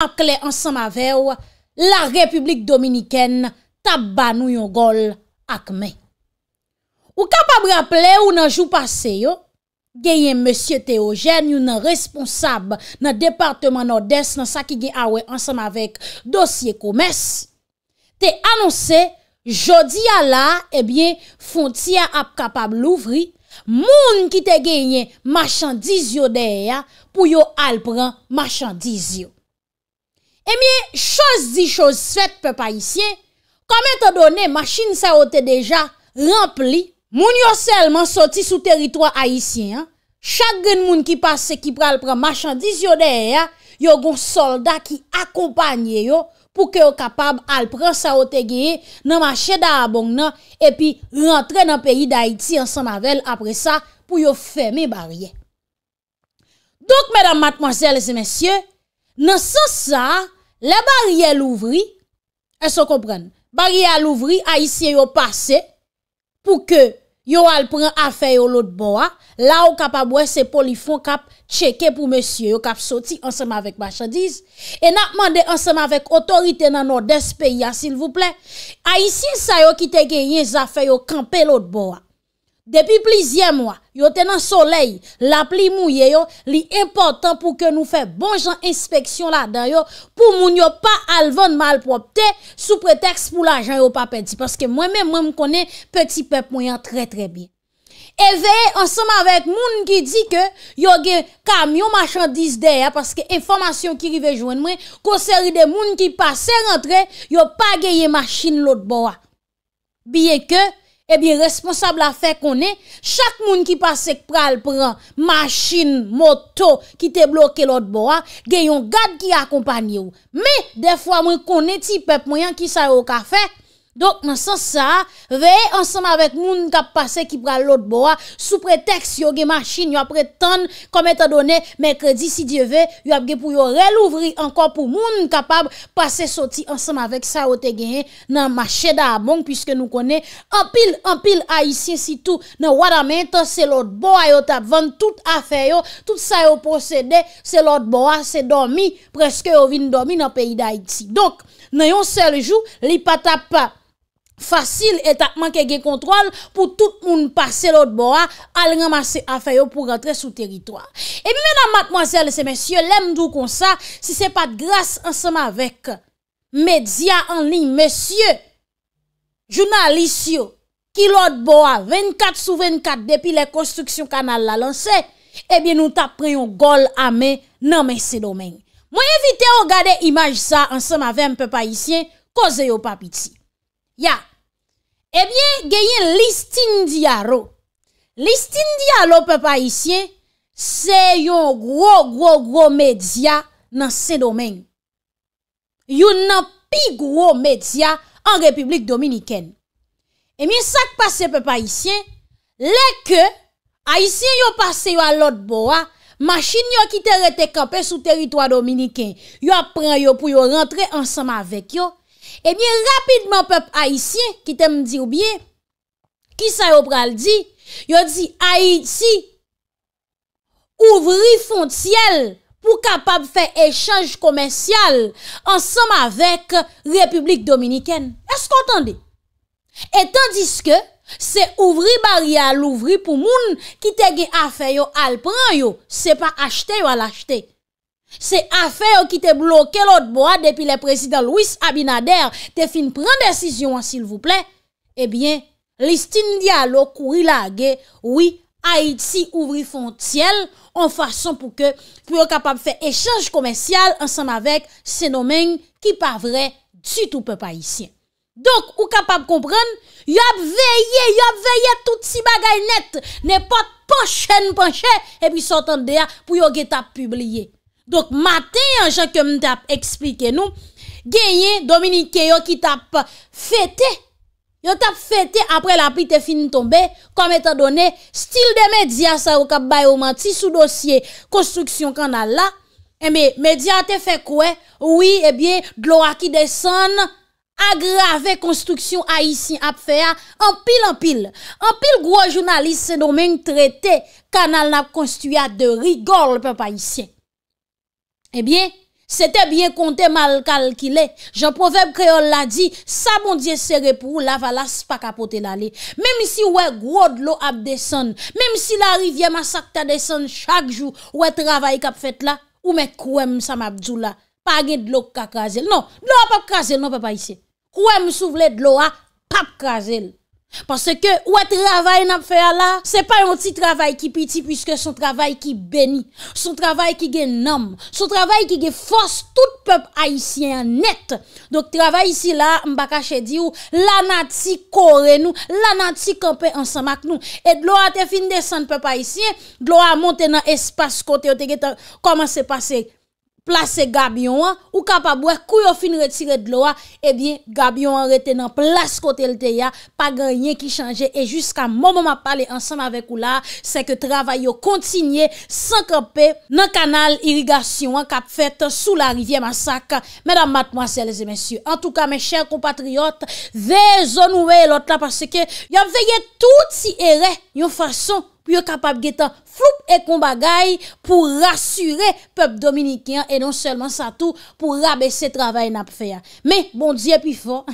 ap kle ansam avew la Republik Dominiken tab banou yon gol ak men. Ou kapab rappele ou nan jou pase yo, genyen M. Teo Gen, yon nan responsab nan Departement Nord-Est nan sa ki gen awe ansam avek dosye koumes, te annonse jodi ya la, ebyen, fontia ap kapab louvri, moun ki te genyen machandiz yo deya pou yo alpran machandiz yo. E eh miye, chos di chos svet pe pa Aisyen, kome te done, masin saote deja rempli, moun yo selman soti sou teritwa Aisyen, chak gen moun ki pase, ki pral pran machandiz yo deya, yo goun solda ki akompanye yo, pou ke yo kapab al pran saote geye, nan masye da abong nan, epi rentre nan peyi da Aiti, ansan mavel apre sa, pou yo feme barye. Dok, medan matmozèl, lesi mensyè, nan sa sa, Le bariè louvri, e so kompren, bariè louvri a isye yo pase pou ke yo al pren afe bon, yo lot bo a, la ou kap abwese polifon kap cheke pou mesye yo kap soti ansema vek bachadiz. E na mande ansema vek otorite nan nou despe ya sil vouple, a isye sa yo kite genye afe yo kampe lot bo a. Depi plizye mwa, yo tenan soley, la pli mwye yo, li important pou ke nou fe bon jan inspeksyon la dan yo, pou moun yo pa alvan malpropte, sou preteks pou la jan yo pa pedi, paske mwen men mwen mkone, peti pep mwen yon tre tre bi. E veye, ansam avèk moun ki di ke, yo ge kamyon machandis de ya, paske informasyon ki rive jwen mwen, konseri de moun ki pase rentre, yo pa geye machin lot bo a. Biye ke, E eh bin responsable a fè konè, chak moun ki pasek pral pran, machin, moto, ki te bloke lot bo a, gen yon gad ki akompany ou. Me, defwa mwen konè ti pep mwen yan ki sa yo ka fè, Donk nan san sa, veye ansam avek moun kap pase ki pral lot bo a, sou pretext yo ge machine, yo apre tan, kome ta done, mekredi si diye ve, yo apge pou yo rel ouvri, ankon pou moun kapab pase soti ansam avek sa o te genye, nan mashe da a moun, pwiske nou kone, anpil, anpil a isye sitou, nan wad ame, tan se lot bo a yo tap van, tout a fe yo, tout sa yo procede, se lot bo a se domi, preske yo vin domi nan peyi da iti. Donk, nan yon sel jou, li pata pa, Fasil etatman ke ge kontrol pou tout moun pase lout bo a al remase a feyo pou rentre sou teritwa. E mi mena matmosele se mesye lemdou konsa se se pat grase ansema vek medzia anli mesye jounalisye ki lout bo a 24 sou 24 depi le konstruksyon kanal la lanse e bi nou tap preyon gol ame nan mesye domen. Mwen evite o gade imaj sa ansema vek anpe pa isye koze yo papiti. Ya Ebyen, eh genyen listin diyaro. Listin diyaro, pepe Haitien, se yon gro, gro, gro medya nan se domen. Yon nan pi gro medya an Republik Dominiken. Eh Ebyen, sak pase pepe Haitien, leke Haitien yon pase yon alot boa, machin yon ki te rete kape sou teritwa Dominiken. Yon apren yon pou yon rentre ansama vek yon. Ebyen, eh rapidman, pep Haitien, ki te mdi oubyen, ki sa yo pral di, yo di, Haiti, ouvri fonciel pou kapab fe echange komensyal ansam avek Republik Dominiken. Esk kontande? Et tandis ke, se ouvri barial, ouvri pou moun, ki te gen afe yo alpran yo, se pa achete yo alachete. Se afe ou ki te bloke lout bo a depi le prezident Louis Abinader te fin pren desisyon an sil vouple, ebyen eh listin diyalo kouri la ge oui Haiti ouvri fon tsyel an fason pou ke pou yo kapap fe echange komensyal ansanm avek senomen ki pa vre du tout pe pa isyen. Donk ou kapap kompren, yo ap veye, yo ap veye tout si bagay net, ne pat panchen panchen epi sotan dea pou yo geta publie. Donk maten yon chan ke m te ap explike nou, genye Dominike yon ki te ap fete, yon te ap fete apre la pi te finitombe, kom etan donen, stil de media sa ou kap bay ou manti sou dosye, konstruksyon kanal la, e me media te fe kwe, oui e bie glora ki desan, agrave konstruksyon a isi ap fe a, an pil an pil, an pil gwo jounalist se domen trete, kanal na konstruyat de rigol pe pa isi, E eh bie, se te bie konte mal kalkile, jan profep kreol la di, sa bondye sere pou la valas pa kapote la li. Mem si we grod lo ap desen, mem si la rivye masakta desen chak jou, we travay kap fet la, ou me kouem sa mabdou la, page dlo kakazel. Non, dlo ap kakazel non pe pa ise. Kouem sou vle dlo ap kakazel. Pansè ke wè travay nan ap fè ala, se pa yon ti travay ki piti pwiske son travay ki beni, son travay ki gen nam, son travay ki gen fòs tout pèp Haitien net. Dok travay isi la, mbaka chè di ou, lanat si kore nou, lanat si kampè ansamak nou, et glò a te fin desan pèp Haitien, glò a monte nan espas kote yo te geta, koman se pase? plase Gabion an, ou ka pa bwe, kou yo fin retire dlo a, e eh bie, Gabion an rete nan plase kote lte ya, pa ganyen ki chanje, e jiska mou mou ma pale ansanm avek ou la, se ke travay yo kontinye, sankanpe nan kanal irigasyon an, kap fete sou la rivye masak, mèdam mat mwase, lese mèsyou, an tou ka mè chèr kompatriot, ve zon ou e lot la, parce ke yo veye tout si ere yon fason, pour capable de floup et combat pour rassurer peuple dominicain et non seulement ça tout pour rabaisser travail n'a fait. Mais bon Dieu puis fort.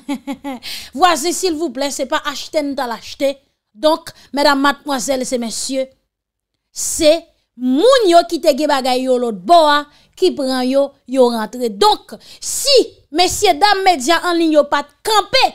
Voici s'il vous plaît, c'est pas acheter dans l'acheter. Donc mesdames, mademoiselles et messieurs, c'est moun yo qui te ge bagay yo l'autre boa hein, qui prend yo yo rentre. Donc si messieurs dames médias en ligne yo pas camper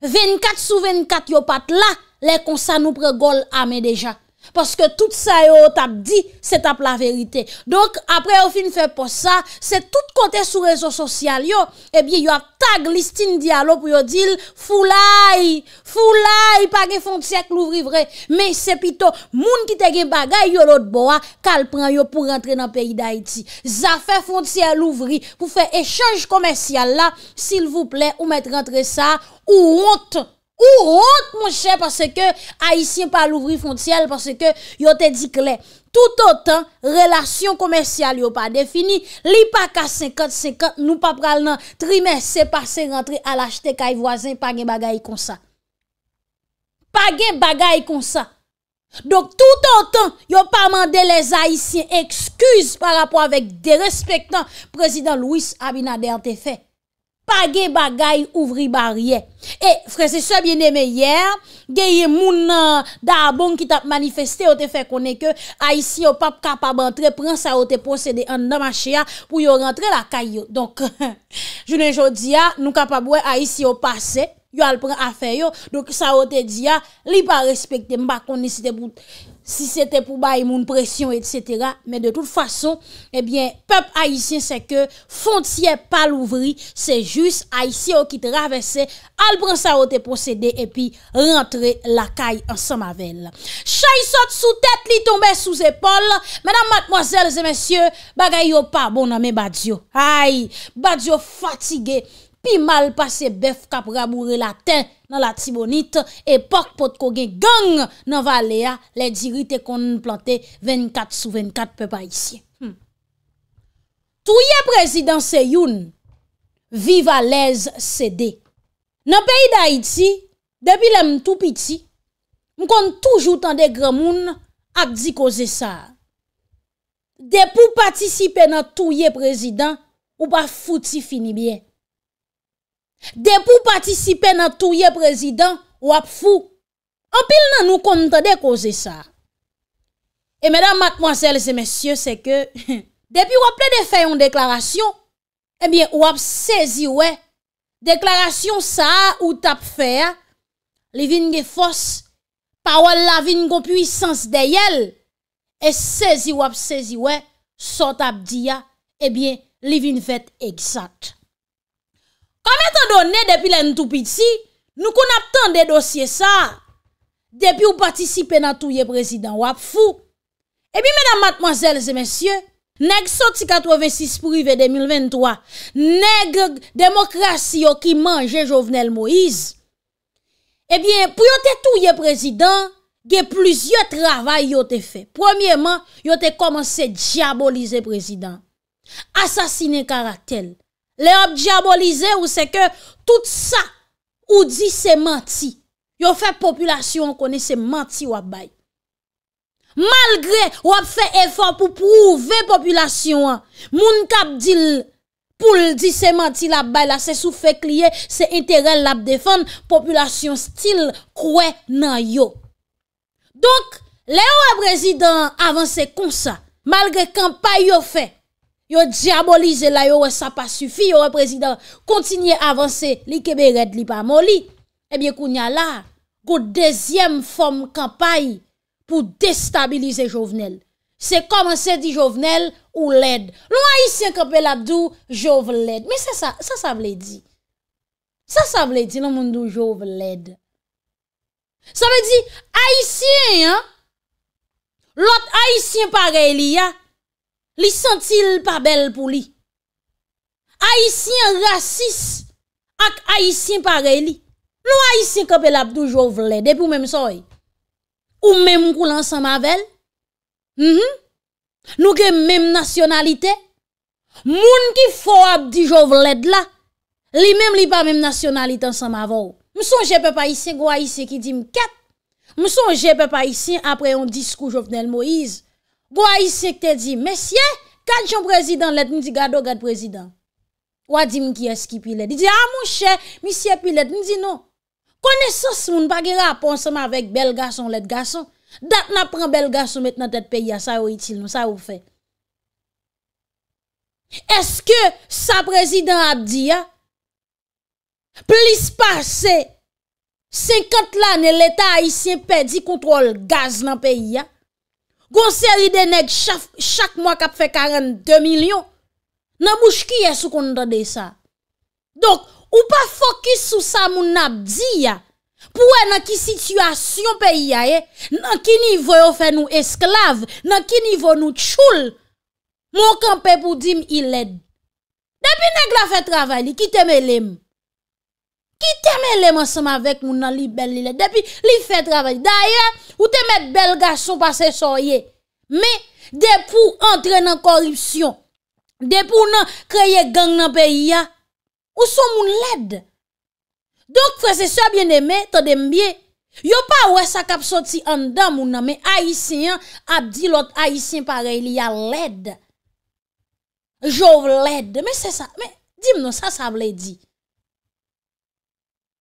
24 sur 24 yo pas là, les comme nous prend gol déjà. Paske tout sa yo tap di, se tap la verite. Donk, apre yo fin fe po sa, se tout kote sou rezo sosyal yo, ebi yo av tag listin di alo pou yo dil, fulay, fulay, pa ge fondsyak louvri vre. Me se pito, moun ki te ge bagay yo lot bo a, kal pran yo pou rentre nan peyi da iti. Za fe fondsyak louvri pou fe echange komensyal la, si l vou ple ou met rentre sa ou ontre. Ou rote moun chè parce ke haisyen pa l'ouvri fontyel parce ke yo te di kle. Tout autant, relasyon komersyal yo pa defini. Li pa kase 50-50, nou pa pral nan trimè se pase rentre al achete ka y voazen page bagay kon sa. Page bagay kon sa. Donc tout autant, yo pa mande les haisyen excuse par rapport avec dé respectant président Louis Abinader te fè. Pa ge bagay ouvri barye. E frese se biene me yer, geye moun da abon ki tap manifeste, o te fe konen ke, a isi yo pap kapab antre, pren sa o te posede an damache ya, pou yo rentre la kay yo. Donk, jounen jodi ya, nou kapab we a isi yo pase, yo al pren afe yo, donk sa o te di ya, li pa respekte mbak konen si te boute. si se te pou bay moun presyon, et cetera, men de tout fason, eh pep haisyen se ke fonti e pal ouvri, se jus haisyen ou ki te ravesse, al pran sa ote posede, e pi rentre la kay ansan mavel. Chay sot sou tet li tombe sou zepol, menam matmoazel ze mensyen, bagay yo pa boname non, badjo, hay, badjo fatige, pi mal pase bef kap raboure la ten nan la tibonit, epok pot kogue gang nan valea le dirite kon plante 24 sou 24 pe pa isye. Touye prezident se youn, viva lez sede. Nan peyi da iti, debi lem tou piti, mkon toujou tande gremoun ak di koze sa. De pou patisipe nan touye prezident, ou pa fouti fini bien. De pou patisipe nan touye prezident, wap fou. Anpil nan nou konta de koze sa. E mèdam, matmoazèl, zè mèsyè, se ke, depi wap lè de fè yon deklarasyon, e eh bie wap sezi wè, deklarasyon sa ou tap fè ya, li vin ge fòs, pa wè la vin go puysans de yèl, e sezi wap sezi wè, so tap di ya, e eh bie li vin fèt egzat. Kame tan do ne depi la n tou piti, nou kon ap tan de dosye sa, depi ou patisipe nan tou ye prezident wap fou. Ebi mena matmazelze mensyen, neg soti 86 prive 2023, neg demokrasi yo ki manje jovenel Moïse. Ebi eh pou yo te tou ye prezident, ge plizye travay yo te fe. Premierman, yo te komanse diabolize prezident, asasine karatel. Le yo ap diabolize ou se ke tout sa ou di se manti. Yo fe populasyon konen se manti wap bay. Malgre wap fe efan pou prouve populasyon an. Moun kap dil pou l di se manti la bay la se sou fe kliye se enterelle la defan. Populasyon stil kwe nan yo. Donk le yo ap e rezidan avanse kon sa malgre kampay yo fe. Yo diabolize la, yo we sa pa sufi, yo we prezident kontinye avanse li kebe red li pa moli. Ebyen eh kounya la, go dezyem fom kampay pou destabilize jovenel. Se komanse di jovenel ou led. Lo aisyen kampel la dou, jove led. Me sa sa, sa sa vle di. Sa sa vle di, la moun dou jove led. Sa vle di, aisyen, lout aisyen pareli ya. Li sentil pa bel pou li. Aisyen rasis ak aisyen pareli. Nou aisyen kapel ap di jo vlede pou mèm soy. Ou mèm koulan sa mavel. Mhm. Nou ke mèm nasyonalite. Moun ki fò ap di jo vlede la. Li mèm li pa mèm nasyonalite an sa mavor. Mèm son jèpe pa aisyen gwa aisyen ki di mkèp. Mèm son jèpe pa aisyen apre yon diskou jo vnel Moïse. Bo a yisek te di, mesye, kal chon prezident let, nou di gado gade prezident. Ou a di mki eski pi let, di di, a monshe, misye pi let, nou di nou. Konesos moun, pa ge raponsan ma vek bel gason let gason. Dat na pran bel gason met nan tet pe ya, sa ou itil nou, sa ou fe. Eske sa prezident ap di ya? Plis pase, 50 lane leta a yisek pe di kontrol gaz nan pe ya. Gonsel ide neg chak mwa kap fe 42 milyon. Nan mwish kiye sou kon drade sa. Donk, ou pa fokus sou sa moun ap diya. Pouwe nan ki situasyon pe yaye, nan ki nivyo yo fe nou esklav, nan ki nivyo nou tchoul. Mwokan pe pou di m iled. Depi neg la fe travay li, ki teme lem. Ki teme lemansama vek moun nan li bel li le. Depi li fe travaj. Daya, ou teme bel gaso pa se soye. Me depou entre nan korupsyon. Depou nan kreye gang nan peyi ya. Ou son moun led. Dok fwese soye byen deme, to deme bye. Yo pa wè sa kap soti an dan moun nan. Me aisyen ap di lot aisyen pareli ya led. Jow led. Me se sa. Me dim nou sa sa vle di.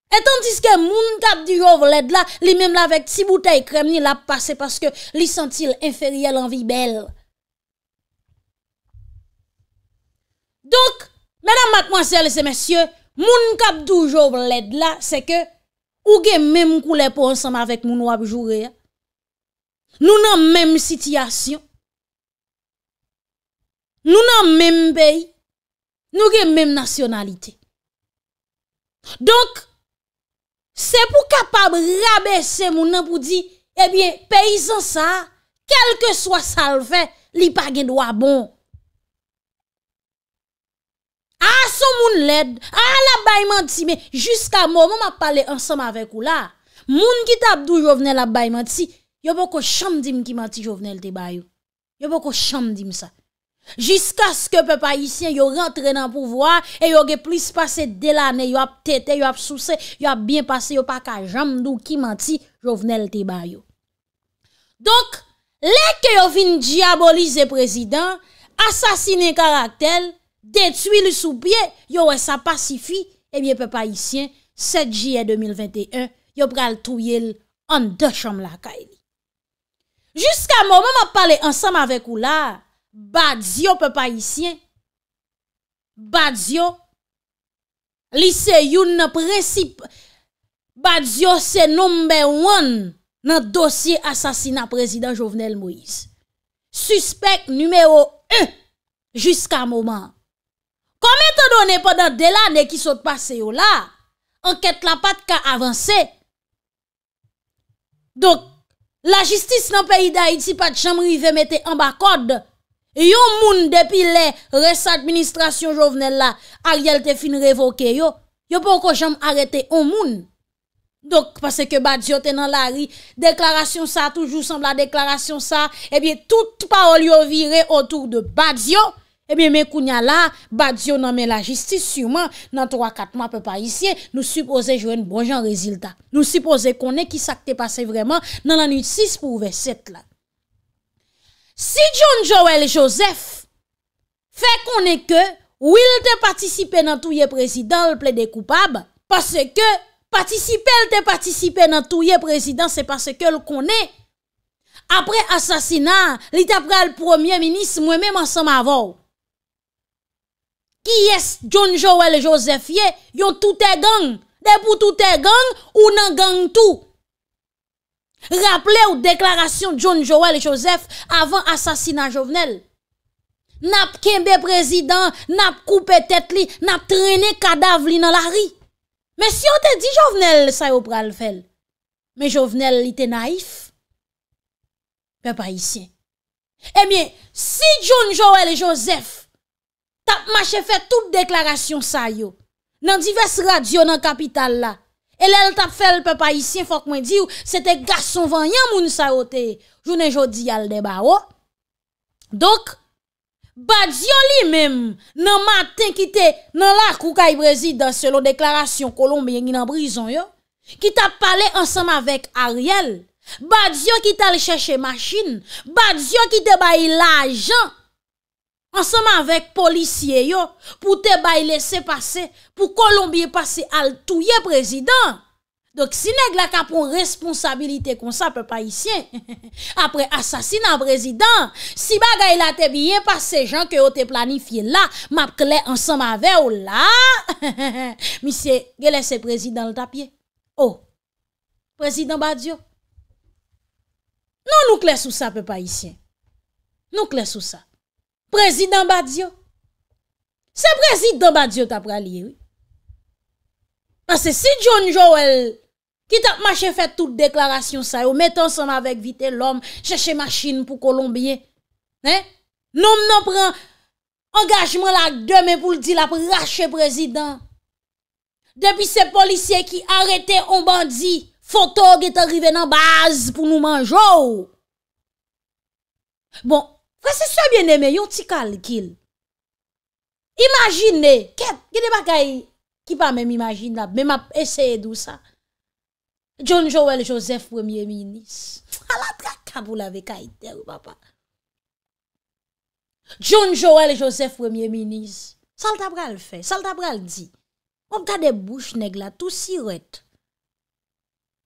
Etantis ke moun kap du jov led la, li mem la vek ti boutei krem ni la pase paske li sentil inferyel an vi bel. Donk, mèdam akman sel se mèsyè, moun kap du jov led la, se ke, ou gen mem koule pou ansanm avèk moun wabjou reya, nou nan mem sityasyon, nou nan mem beyi, nou gen mem nasyonalite. Donk, c'est pour capable rabaisser mon nom pour dire eh bien paysan ça quel que soit ça le fait a pas de droit bon ah son moun led ah la bay mais jusqu'à moment m'a parlé ensemble avec vous là moun qui tape dou Jovenel la bay menti yo pas chambre dim qui menti Jovenel te bayou yo pas chambre dim ça Jiska s ke pepa isyen yo rentre nan pouvoar E yo ge plis pase de la ane Yo ap tete, yo ap souse, yo ap bin pase Yo pa ka jam nou ki manti Jou vnen l te banyo Donk, lek yo vin diabolize prezident Asasine karak tel Detui l sou pie Yo we sa pasifi Ebyen pepa isyen, 7 jye 2021 Yo pral touye l an de chom la ka e li Jiska mou mwen ma pale ansam avek ou la Badzio pe pa isyen. Badzio. Lise yon na presip. Badzio se noumbe one nan dosye asasina prezident Jovenel Moïse. Suspek numero un. Jiska mouman. Komete do ne padan de la ne ki sot pase yo la. Enket la pat ka avanse. Donk la jistis nan peyi da iti pat chanmri ve mette anba kodde. Yo moun depi le resadministrasyon jo vnen la Al yal te fin revoke yo Yo pou ko jam arete yo moun Dok pase ke Badzio te nan la ri Deklarasyon sa toujou san la deklarasyon sa Ebyen tout pa ou liyo vire Otour de Badzio Ebyen me kounya la Badzio nan men la jistis Siuman nan 3-4 moun pe pa isye Nou suppose jwen bon jan rezilda Nou suppose konen ki sakte pase vreman Nan nan 8-6 pou ouve 7 la Si John Joel Joseph fè konè kè, wè l te patisipe nan touye prezident l ple de koupab, pasè kè patisipe l te patisipe nan touye prezident, se pasè kè l konè. Apre asasina, li tapre al premier minis, mwè mè man san ma vò. Ki es John Joel Joseph ye, yon toutè gang, dè pou toutè gang, ou nan gang tou. Rapple ou deklarasyon John Joël Joseph avan asasina Jovenel Nap kembe prezidant, nap koupe tet li, nap trene kadav li nan la ri Me si yo te di Jovenel sa yo pral fel Me Jovenel li te naif Pe pa isye Emyen, eh si John Joël Joseph tap machefe tout deklarasyon sa yo Nan divers radio nan kapital la E lèl tap fèl pe pa isyen fòk mwen diw, se te gason vanyan moun sa yote, jounen jodi yal deba wò. Dok, badzio li mèm, nan matin ki te nan la koukai brezid dan se lo deklarasyon kolombe yengi nan brison yo, ki tap pale ansam avèk Ariel, badzio ki tal chèche machin, badzio ki te bayi la jan, Anseman vek polisye yo, pou te bay lese pase, pou kolombye pase al touye prezident. Dok si neg la ka proun responsabilite kon sa pe pa isyen. Apre asasina prezident, si bagay la te biye pase jan ke yo te planifiye la, map kle anseman vek ou la. Misye, ge lese prezident l tapye? Oh, prezident badyo? Non nou kle sou sa pe pa isyen. Nou kle sou sa. Prezidant Badiou. Se prezidant Badiou tap pralye. Ase si John Joel ki tap mache fè tout deklarasyon sa yo met ansan avèk vite l'om chèche machine pou kolombien. Nè? Noun nan pran angajman la gèmè pou l'di la prache prezidant. Depi se policè ki arete on bandi fotò gè t'arive nan baz pou nou manjò. Bon, Kwa se sebyen eme, yon ti kalkil. Imajine, ket, gwen e baka ki pa men m'imagine la, men map eseye dou sa. John Joel Joseph Premier Minis. Fwa la trakabou la vek a ite ou papa. John Joel Joseph Premier Minis. Sal tabra al fe, sal tabra al di. Om gade bouch neg la, tou si ret.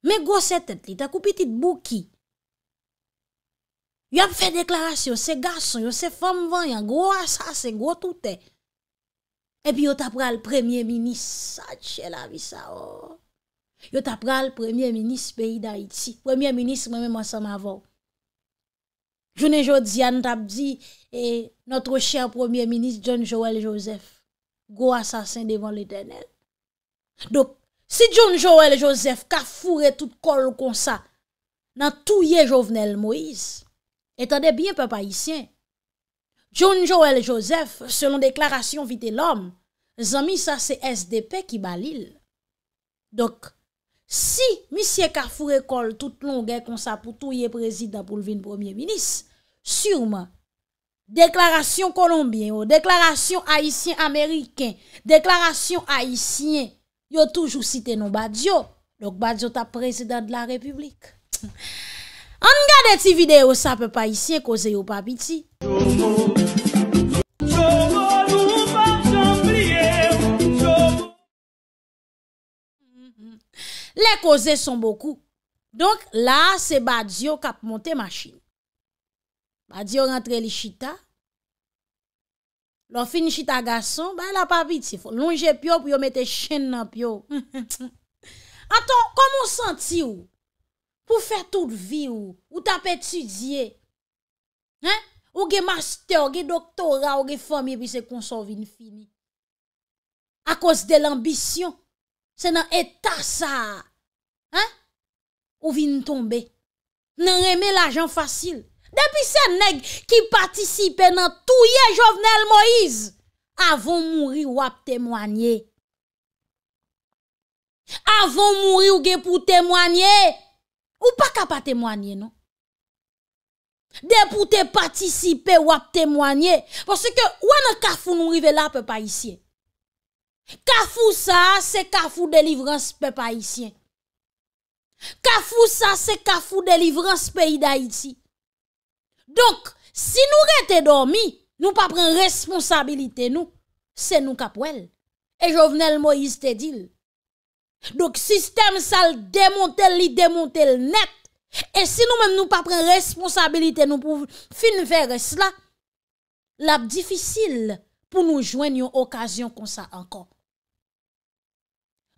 Men gose tet li, ta kou pitit boki. Yo ap fè deklarasyon, se gason, yo se fèm vanyan, gwo asasen, gwo touten. Epi yo tap ral premye minis, sa chè la vi sa o. Oh. Yo tap ral premye minis peyi da iti. Premye minis mwen mwen sa m avon. Jounen jòd zi an tap zi, e notre chèr premye minis John Joel Joseph, gwo asasen devan l'Eternel. Dok, si John Joel Joseph ka fure tout kol kon sa, nan touye jovenel Moïse, Etan de bien pepe Haitien John Joel Joseph Selon deklarasyon vite l'homme Zan misa se SDP ki balil Dok Si misi e ka fure kol Tout lon gen konsa pou tou ye prezida Poulvin premier minis Surman Deklarasyon Colombien Deklarasyon Haitien Ameriken Deklarasyon Haitien Yo toujou site nou Badiou Lok Badiou ta prezida de la republik An nga de ti video sa pe pa isi e koze yo papiti. Le koze son boku. Donk la se badyo kap monte masin. Badyo rentre li chita. Lo fin chita gason, ba la papiti. Fon longe pyo pou yo mete chen nan pyo. Aton, komon senti yo? pou fè tout vi ou, ou tap etudie, ou ge master, ou ge doktora, ou ge fòmye, pi se konsòvini fini, akos de l'ambisyon, se nan etasa, ou vini tombe, nan reme l'ajan fasil, depi se neg ki patisipe nan touye jovnel Moïse, avon mouri wap temwanyè, avon mouri ou ge pou temwanyè, Ou pa ka pa temwanyen nou? Depoute patisipe ou ap temwanyen. Pwese ke ou an a kafou nou rive la pe pa isye. Kafou sa se kafou de livrans pe pa isye. Kafou sa se kafou de livrans pe iday iti. Donk, si nou rete dormi, nou pa pren responsabilite nou. Se nou kapwel. E jo vnen l mo yis te dil. Donk, sistem sa l demonte l li demonte l net. E si nou men nou pa pren responsabilite nou pou fin veres la, la bdifisil pou nou jwen yon okasyon kon sa ankon.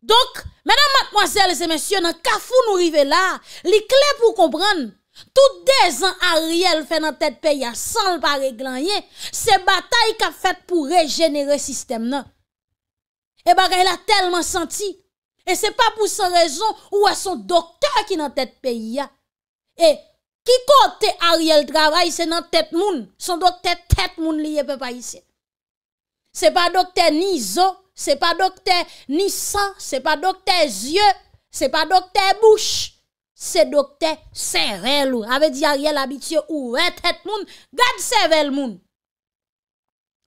Donk, menan matmoazel se mensyon, nan ka foun nou rive la, li kle pou kompran, tout dezan a riel fe nan tet pe ya san l pa reglan ye, se batay ka fet pou regenere sistem nan. E bagay la telman santi, E se pa pou se rezon ou e son doktè ki nan tèt peyi ya. E ki kote Ariel travay se nan tèt moun. Son doktè tèt moun liye pe pa yi se. Se pa doktè nizò. Se pa doktè nisan. Se pa doktè zye. Se pa doktè bouche. Se doktè sèrel ou. Ave di Ariel abitye ou. Ou e tèt moun. Gade sèvel moun.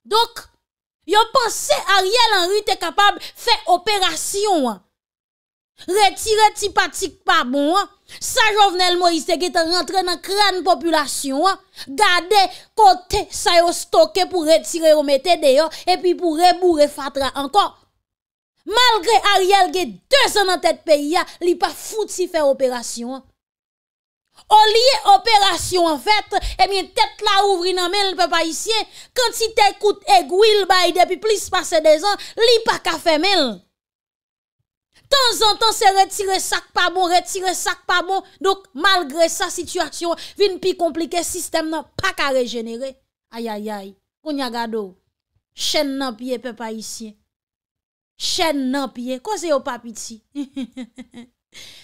Dok yo pense Ariel anri te kapab fè operasyon an. Retire ti patik pa bon an, sa jovenel mo iste ge te rentre nan kran populasyon an, gade kote sa yo stoke pou retire ou mette deyo, epi pou rebou refatra anko. Malgre Ariel ge dezen nan tet peyi an, li pa foute si fe operasyon an. O liye operasyon an fet, e miye tet la ouvri nan men l pe pa isye, kante si te koute e gwil bayi depi plis pase dezen, li pa ka fe men l. Tan zan tan se retire sak pa moun, retire sak pa moun. Dok malgre sa situasyon, vin pi komplike, sistem nan pa ka regenere. Ayayay, kon yagado, chen nan piye pe pa isye. Chen nan piye, kon se yo papi ti?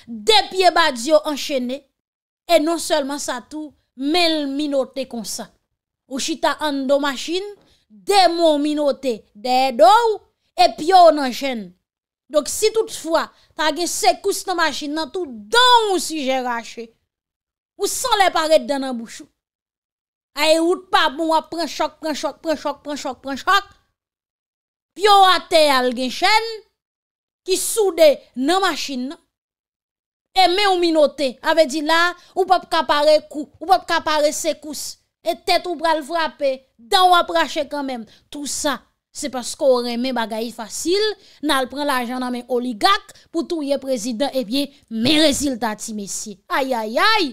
De piye badyo enchenne, e non selman sa tou, menl minote konsa. Ou chita ando masin, de moun minote, de edou, e piyo nan chen. Donk si tout fwa, ta gen sekous nan machin nan, tou don ou si jera che, ou san le paret den nan bouchou, a e wout pa bon wap pren chok, pren chok, pren chok, pren chok, pren chok, pyo a te al gen chen, ki soude nan machin nan, e me ou minote, ave di la, ou pap kapare kou, ou pap kapare sekous, e tet ou pral frape, don wap rache kanmen, tout sa. Se pas kon remen bagayi fasil, nan al pren la janda men oligak, pou touye prezident, ebyen eh men reziltati mesye. Ay, ay, ay!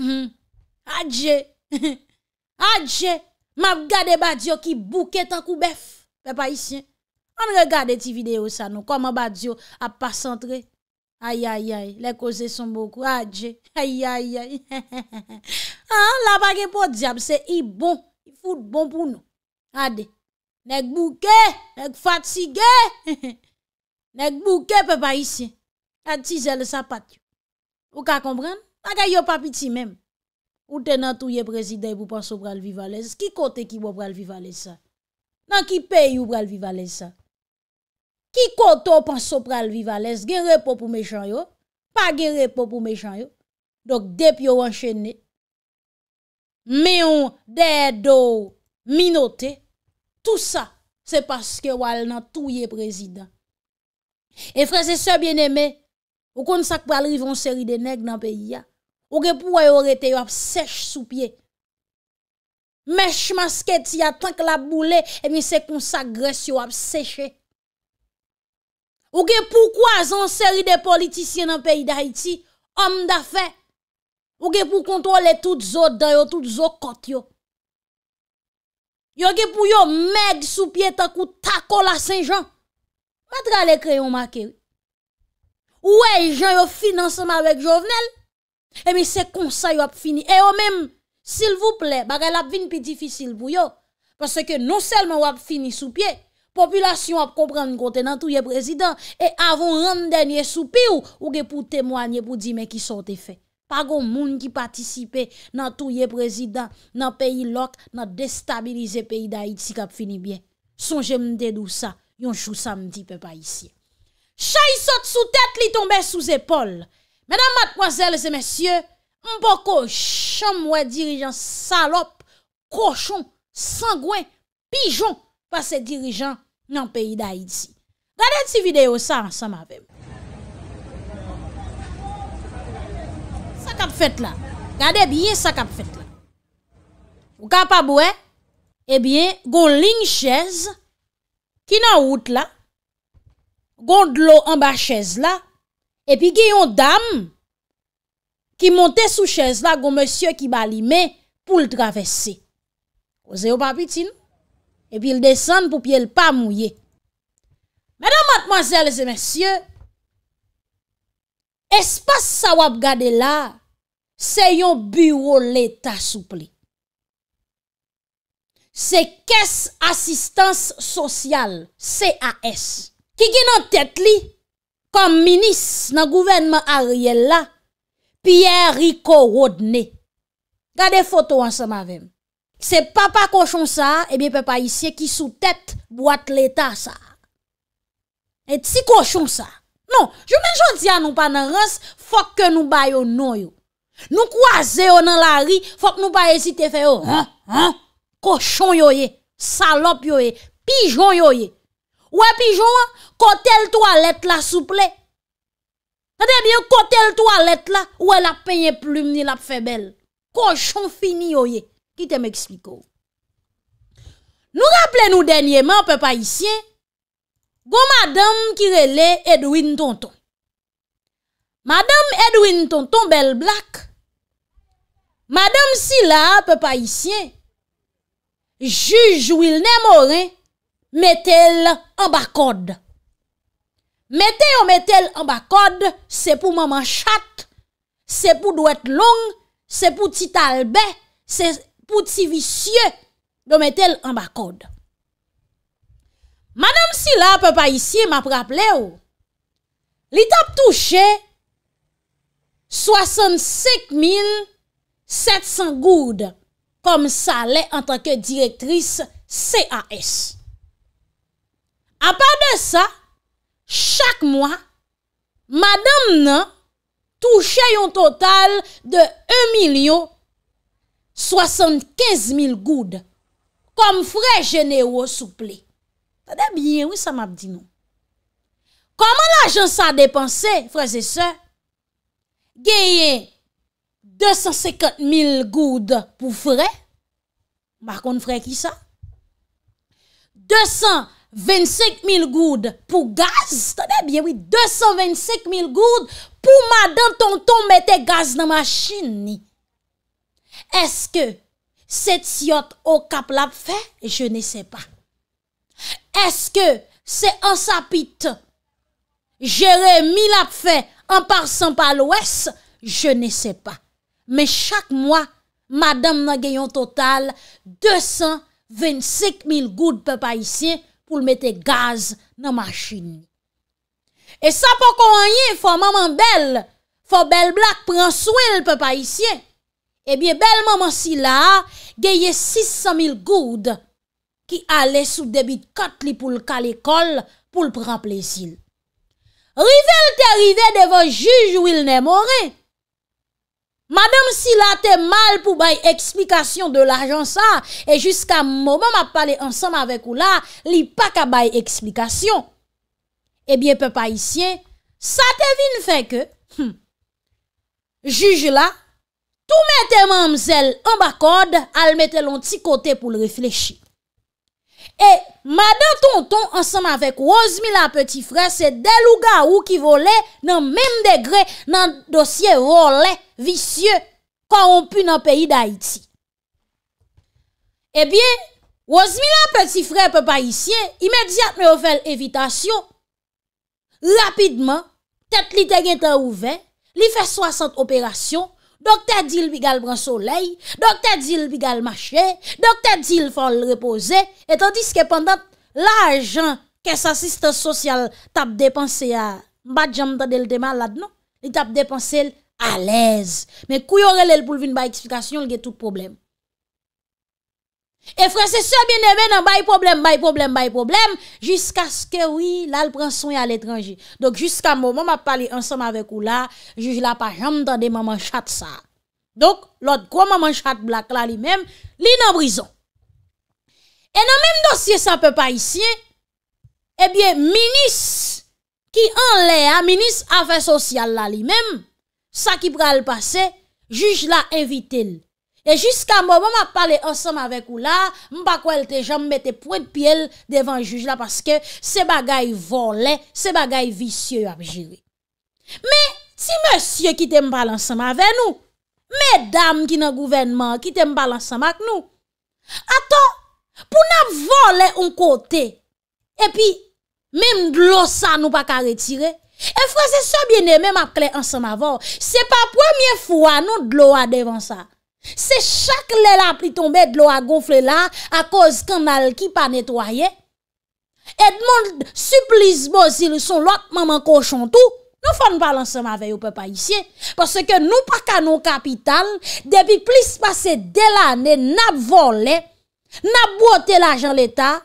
Mhm. Adje! Adje! Mab gade badyo ki bouke takou bef! Fè pa isyen! An regade ti video sa nou, koman badyo ap pa sentre? Ay, ay, ay! Le koze son bokou, adje! Ay, ay, ay! La bagay pou diap, se i bon! Fout bon pou nou! Adje! Nèk bouke, nèk fatige, nèk bouke pe pa isye. Nèk tizè le sapat yo. Ou ka kompren? Maka yo papiti mèm. Ou tè nan touye prezidey pou panso pral vivalèz. Ki kote ki wop pral vivalèz sa? Nan ki pe yu pral vivalèz sa? Ki kote ou panso pral vivalèz? Gère pou pou me chan yo? Pa gère pou pou me chan yo? Dok dep yo anchenè. Mè yon dè do minote. Tout sa, se paske wale nan touye prezident. E freze se bieneme, ou kon sak pal rivon seri de neg nan peyi ya, ou ge pou a yo rete yo ap sech sou pie. Mesh masket si ya tank la boule, e mi se konsagres yo ap seche. Ou ge pou kwa zan seri de politisyen nan peyi da iti, ou ge pou kontrole tout zo da yo, tout zo kot yo. Yo ge pou yo meg sou pye takou takou la Saint-Jean. Matra le kreyon maken. Ouwe, jean yo financeman wek Jovenel. Emi se konsay yo ap fini. E yo men, sil vouple, bak el ap vin pi difisil pou yo. Pase ke nou selman yo ap fini sou pye. Populasyon ap kompran kote nan tou ye prezident. E avon rande denye sou pye ou ge pou temwanye pou di me ki sote fey. Pago moun ki patisipe nan touye prezident, nan peyi lok, nan destabilize peyi da it si kap fini bien. Son jem mde dousa, yon chousa mdi pe pa isi. Chay sot sou tet li tombe sou zepol. Medan matkwazel zemesye, mpoko chanmwe dirijan salop, koshon, sangwen, pijon pa se dirijan nan peyi da it si. Gade ti video sa, sa mape mou. cap fait là. Regardez bien ça qu'a fait là. Ou capable ouais Eh bien, gon ligne chaise qui na route là. Gon de l'eau en bas chaise là. Et puis gen une dame qui montait sous chaise là, gon monsieur qui balimé pour le traverser. ose au papitine. Et puis il descend pour pied le pas mouillé. Mesdames, mademoiselles et messieurs, espace ça wap garder là, Se yon bureau l'Etat soupli. Se kes asistans sosyal, C.A.S. Ki ki nan tet li, kom minis nan gouvenmen Ariel la, Pierre Rico Rodney. Gade foto an sa mavem. Se papa koshon sa, ebi pe pa isye ki sou tet boat l'Etat sa. Et si koshon sa. Non, jounen joun diyan nou pa nan rans, fok ke nou bayo nou yo. Nou kwa zè yo nan la ri, fòk nou pa esite fè yo. Kochon yo ye, salop yo ye, pijon yo ye. Ou e pijon, kotel toalet la souple. Kote biyo kotel toalet la, ou e la penye ploum ni la febel. Kochon fini yo ye, ki te mè ekspliko. Nou rappele nou denye man, pe pa isye. Go madame kirele Edwin Tonton. Madame Edwin Tonton Belblak, Madame Sila Pepaissien, juj ou il ne more, metel an bakod. Mete ou metel an bakod, se pou maman chat, se pou dwet long, se pou ti talbe, se pou ti visye, do metel an bakod. Madame Sila Pepaissien ma praple ou, li tap touche ou, 65.700 goud kom sa lè an tanke direktris CAS. A part de sa, chak mwa, madame nan touche yon total de 1.075.000 goud kom frai genero souple. Tade bien, wè sa map di nou. Koman la jans sa depanse, frai zese, geye 250.000 goud pou fre bakon fre ki sa 225.000 goud pou gaz 225.000 goud pou madan ton ton mette gaz nan machin ni eske set siot okap lap fe je ne se pa eske se ansapit jere mi lap fe Anparsan pa lwes, je ne se pa. Men chak mwa, madame nan geyon total 225 mil goud pe pa isye pou l mette gaz nan masjini. E sa pou kon anye, fwa maman bel, fwa bel blak pransou el pe pa isye. Ebyen eh bel maman si la, geye 600 mil goud ki ale sou debit kot li pou l kalekol pou l pranplezil. Rive l te rive devon juj wil ne more. Madame si la te mal pou bay eksplikasyon de la jan sa, e jiska mouman ma pale ansanm avek ou la, li pa ka bay eksplikasyon. Ebyen eh pe pa isye, sa te vin feke. Hmm, juj la, tou mette mam zel an bak kode, al mette lon ti kote pou l reflechi. E madan tonton ansanm avèk Rosmi la peti frè se delou ga ou ki vole nan menm degre nan dosye role visye koronpu nan peyi d'Haïti. Ebyen, eh Rosmi la peti frè pe pa yisyen, imediat me ovel evitasyon. Lapidman, tet li te gen ta ouve, li fe soasant operasyon. Dokte di li bi gal bran soley, Dokte di li bi gal mache, Dokte di li fol repose, Etan diske pandat, L'ajan ke sa siste sosyal tap depanse ya, Mba djamta del de malad nou, Li tap depanse alèz. Men kouyo rel el pou vin ba eksplikasyon, Lge tout problem. E franse se bine men nan bayi problem, bayi problem, bayi problem, jiska ske wii lal pran son yal etranji. Dok jiska mouman ma pali ansanm avek ou la, juj la pa jam tande maman chat sa. Dok lot kwa maman chat blak la li men, li nan brison. E nan men dosye sa pe pa isye, e bie minis ki an le, a minis afe sosyal la li men, sa ki pre al pase, juj la evite l. E jiska mou, bon, mou m ap pale ansanm avek ou la, m pa kou elte jan m mette pou et pi el devan juj la, paske se bagay volen, se bagay visye yo ap jiri. Me ti monsye ki te m pale ansanm avek nou, me dam ki nan gouvenman ki te m pale ansanm ak nou. Aton, pou na volen un kote, epi, mèm dlo sa nou pa ka retire, e fwese sou biene mèm ap kle ansanm avon, se pa pwemye fwa nou dlo a devan sa, Se chak lè la pri tombe d'lo a gonfle la a koz kanal ki pa netwaye et moun suplis bo zil son lot maman ko chan tou nou fa n'balanse m'avey ou pe pa isye parce ke nou pa kano kapitan depi plis pase de la ane nap vole nap bote la jan l'Etat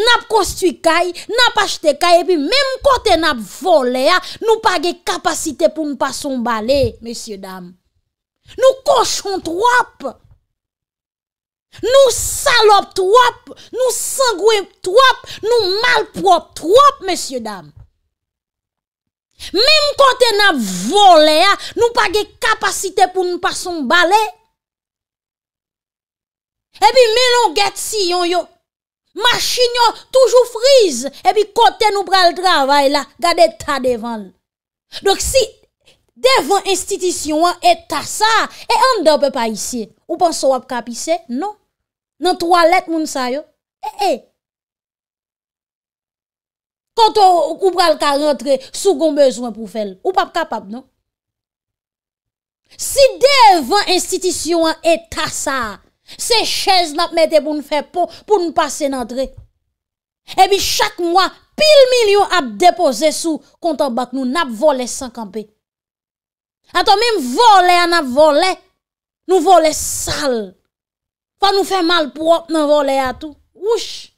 nap kostwi kay nap achete kay epi menm kote nap vole nou pa ge kapasite pou n'pa son bale mesye dam Nou koshon trwap. Nou salop trwap. Nou sangwe trwap. Nou malprop trwap, mèsyè dam. Mèm kote nan vole, nou page kapasite pou nou pason bale. Ebi menon get si yon yo. Machin yo, toujou friz. Ebi kote nou pral travay la. Gade ta devan. Dok si... devan institisyon an et ta non. sa, e an depe pa isi, ou pan sou ap kapise, nan toalet moun sayo, e eh, e, eh. konto ou pral ka rentre, sou gon bezwen pou fel, ou pap kapap, non? si devan institisyon an et ta sa, se chez nap mette pou nou fè po, pou nou pase nan dre, e bi chak mwa, pil milyon ap depose sou, kontan bak nou nap vole san kampe, Aton mèm vole anap vole, nou vole sal. Fa nou fe mal prop nan vole atou. Wouche.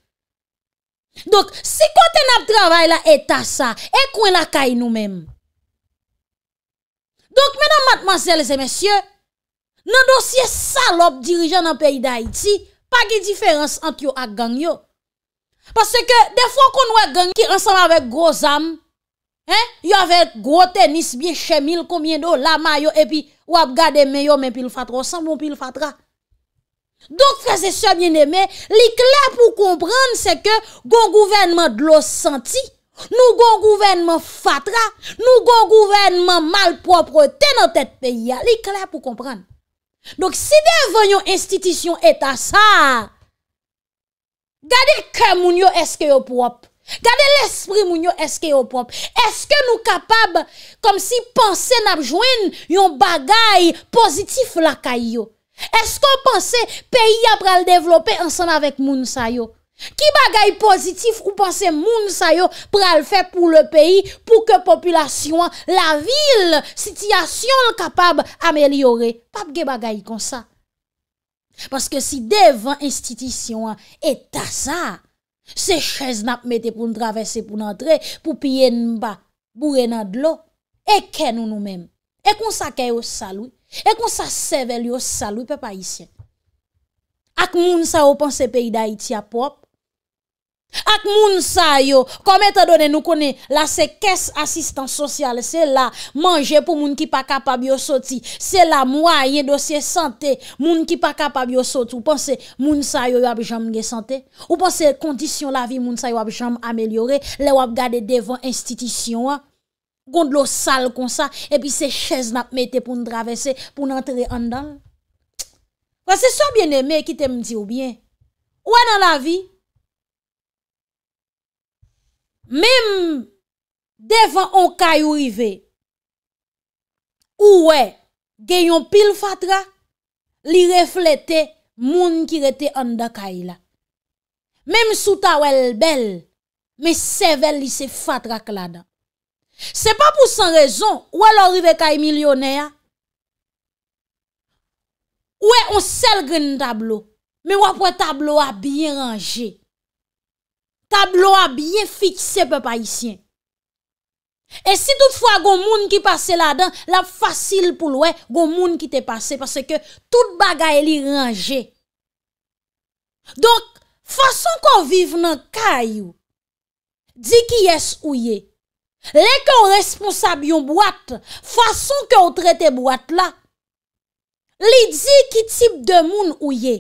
Dok, si kote nap travay la etasa, ekwen la kay nou mèm. Dok, mènam matman zèl zè mèsyè, nan dosye salop dirijan nan peyi da iti, pa ge diferans ankyo ak gangyo. Pasè ke defon kon wè gangyo ki ansan avèk groz amm, Yon ve grote nis biye chemil koumye do la mayo epi wap gade me yo men pil fatra, san bon pil fatra Donk prese se biene me, li kla pou kompran se ke goun gouvenman dlo santi Nou goun gouvenman fatra, nou goun gouvenman malpropre tenan tet pe ya, li kla pou kompran Donk si de venyon institisyon eta sa Gade ke moun yo eske yo prop Gade l'esprit moun yo eske yo pop Eske nou kapab Kom si panse napjwen Yon bagay pozitif la kay yo Eske panse Pey ya pral devlope ansan avek moun sa yo Ki bagay pozitif Ou panse moun sa yo Pral fe pou le peyi Pou ke populasyon la vil Sityasyon l kapab amelyore Papge bagay konsa Paske si devan Institisyon etasa Se chez nap mete pou n travese pou n entre Pou piye n ba Pou re nad lo E ken nou nou men E kon sa ke yo salou E kon sa sevel yo salou pe pa isye Ak moun sa open se pe iday ti apop Ak moun sa yo Kome te done nou kone La se kes asistan sosyal Se la manje pou moun ki pa kapab yo soti Se la mwa yon dosye sante Moun ki pa kapab yo soti Ou panse moun sa yo wap jam nge sante Ou panse kondisyon la vi moun sa yo wap jam amelyore Le wap gade devan institisyon Gonde lo sal kon sa E pi se chez nap mete pou n'dravese Pou n'entre andan Wan se so bien eme ki te mdi ou bien Ou anan la vi? Mèm devan an kay ou rive, ou wè genyon pil fatra, li reflete moun ki rete an da kay la. Mèm souta wè l bel, mè sevel li se fatra k la da. Se pa pou san rezon, wè l orive kay milyonè ya. Wè an sel gen tablo, mè wè pwè tablo wè biye rangé. tablo a byen fikse pe pa isyen. E si tout fwa goun moun ki pase la dan, la fasil pou lwe goun moun ki te pase, pase ke tout bagay li range. Donk, fason kon vive nan kayou, di ki yes ou ye, le kon responsab yon bwat, fason kon trete bwat la, li di ki tip de moun ou ye,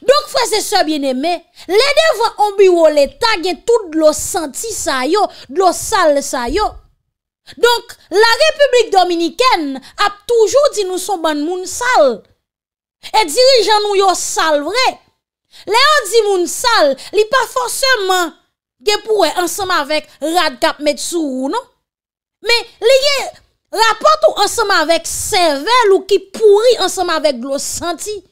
Donk fwese sebyen eme, le devan ombiwo leta gen tout glos santi sa yo, glos sal sa yo. Donk la Republik Dominiken ap toujou di nou son ban moun sal. E dirijan nou yo sal vre. Le an di moun sal, li pa fwese man gen pouwe ansama vek Radkap Metsuru non. Me li gen rapat ou ansama vek Sevel ou ki pouri ansama vek glos santi.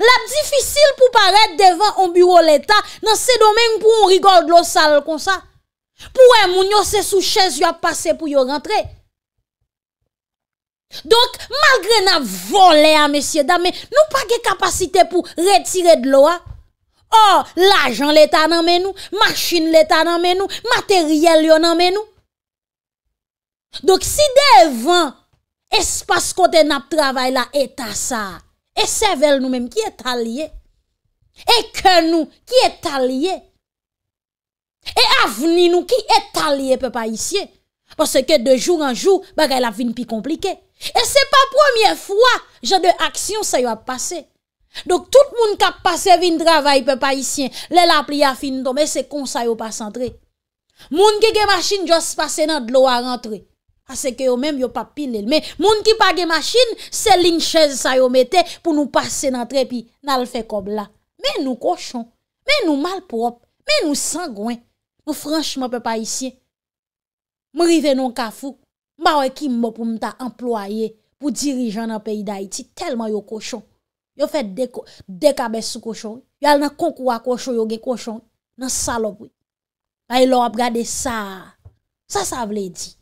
Lap difisil pou paret devan an bureau l'Etat nan se domen pou an rigol glos sal kon sa. Pouè moun yo se sou chèz yo ap pase pou yo rentre. Donk malgre nan volè an mesye damen nou pa ge kapasite pou retire dlo a. Or l'ajan l'Etat nan menou, machin l'Etat nan menou, materyèl yo nan menou. Donk si devan espas kote nap travay la Eta sa. E sevel nou menm ki etalye. E ke nou ki etalye. E avni nou ki etalye pe pa isye. Pase ke de joun an joun bagay la vin pi komplike. E se pa pwemye fwa jade aksyon se yo ap pase. Dok tout moun kap pase vin travay pe pa isye. Le la pli a fin ton me se kon se yo pas antre. Moun ki ge masin jose pase nan dlo a antre. Ase ke yo mèm yo pa pil lèl Mè moun ki pa ge machine Se lin chèze sa yo metè Pou nou pase nan trepi Nan l fè kob la Mè nou kochon Mè nou malprop Mè nou sangwen Mè nou franche mè pè pa isye Mè rive non kafou Mè wè ki mbò pou mta employe Pou dirijan nan peyi da iti Telman yo kochon Yo fè dekabè sou kochon Yo al nan kokuwa kochon Yo ge kochon Nan salop wè Mè e yon ap gade sa Sa sa vle di